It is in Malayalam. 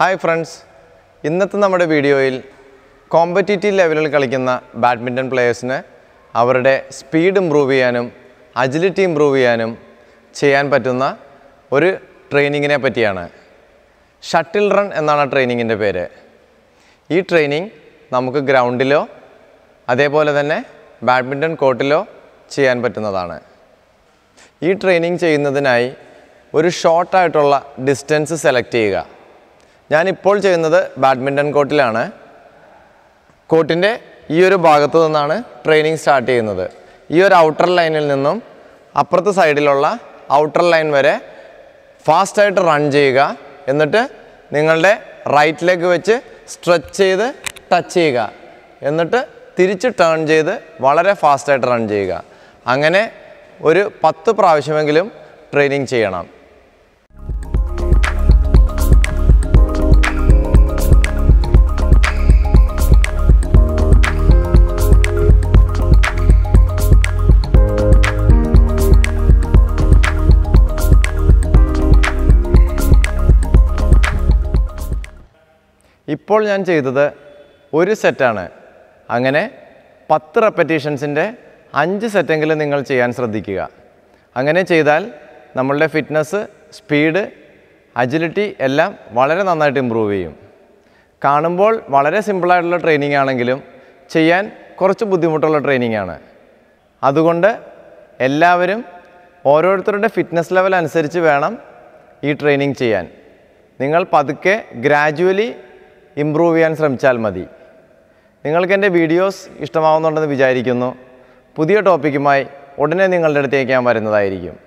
ഹായ് ഫ്രണ്ട്സ് ഇന്നത്തെ നമ്മുടെ വീഡിയോയിൽ കോമ്പറ്റീറ്റീവ് ലെവലിൽ കളിക്കുന്ന ബാഡ്മിൻ്റൺ പ്ലെയേഴ്സിന് അവരുടെ സ്പീഡ് ഇമ്പ്രൂവ് ചെയ്യാനും അജിലിറ്റി ഇമ്പ്രൂവ് ചെയ്യാനും ചെയ്യാൻ പറ്റുന്ന ഒരു ട്രെയിനിങ്ങിനെ പറ്റിയാണ് ഷട്ടിൽ റൺ എന്നാണ് ട്രെയിനിങ്ങിൻ്റെ പേര് ഈ ട്രെയിനിങ് നമുക്ക് ഗ്രൗണ്ടിലോ അതേപോലെ തന്നെ ബാഡ്മിൻ്റൺ കോർട്ടിലോ ചെയ്യാൻ പറ്റുന്നതാണ് ഈ ട്രെയിനിങ് ചെയ്യുന്നതിനായി ഒരു ഷോർട്ടായിട്ടുള്ള ഡിസ്റ്റൻസ് സെലക്ട് ചെയ്യുക ഞാനിപ്പോൾ ചെയ്യുന്നത് ബാഡ്മിൻ്റൺ കോർട്ടിലാണ് കോർട്ടിൻ്റെ ഈ ഒരു ഭാഗത്ത് നിന്നാണ് ട്രെയിനിങ് സ്റ്റാർട്ട് ചെയ്യുന്നത് ഈ ഒരു ഔട്ടർ ലൈനിൽ നിന്നും അപ്പുറത്തെ സൈഡിലുള്ള ഔട്ടർ ലൈൻ വരെ ഫാസ്റ്റായിട്ട് റൺ ചെയ്യുക എന്നിട്ട് നിങ്ങളുടെ റൈറ്റ് ലെഗ് വെച്ച് സ്ട്രെച്ച് ചെയ്ത് ടച്ച് ചെയ്യുക എന്നിട്ട് തിരിച്ച് ടേൺ ചെയ്ത് വളരെ ഫാസ്റ്റായിട്ട് റൺ ചെയ്യുക അങ്ങനെ ഒരു പത്ത് പ്രാവശ്യമെങ്കിലും ട്രെയിനിങ് ചെയ്യണം ഇപ്പോൾ ഞാൻ ചെയ്തത് ഒരു സെറ്റാണ് അങ്ങനെ പത്ത് റെപ്പറ്റീഷൻസിൻ്റെ അഞ്ച് സെറ്റെങ്കിലും നിങ്ങൾ ചെയ്യാൻ ശ്രദ്ധിക്കുക അങ്ങനെ ചെയ്താൽ നമ്മളുടെ ഫിറ്റ്നസ് സ്പീഡ് അജിലിറ്റി എല്ലാം വളരെ നന്നായിട്ട് ഇമ്പ്രൂവ് ചെയ്യും കാണുമ്പോൾ വളരെ സിമ്പിളായിട്ടുള്ള ട്രെയിനിങ് ആണെങ്കിലും ചെയ്യാൻ കുറച്ച് ബുദ്ധിമുട്ടുള്ള ട്രെയിനിങ് ആണ് അതുകൊണ്ട് എല്ലാവരും ഓരോരുത്തരുടെ ഫിറ്റ്നസ് ലെവൽ അനുസരിച്ച് വേണം ഈ ട്രെയിനിങ് ചെയ്യാൻ നിങ്ങൾ പതുക്കെ ഗ്രാജുവലി ഇമ്പ്രൂവ് ചെയ്യാൻ ശ്രമിച്ചാൽ മതി നിങ്ങൾക്ക് എൻ്റെ വീഡിയോസ് ഇഷ്ടമാവുന്നുണ്ടെന്ന് വിചാരിക്കുന്നു പുതിയ ടോപ്പിക്കുമായി ഉടനെ നിങ്ങളുടെ അടുത്തേക്ക് ഞാൻ വരുന്നതായിരിക്കും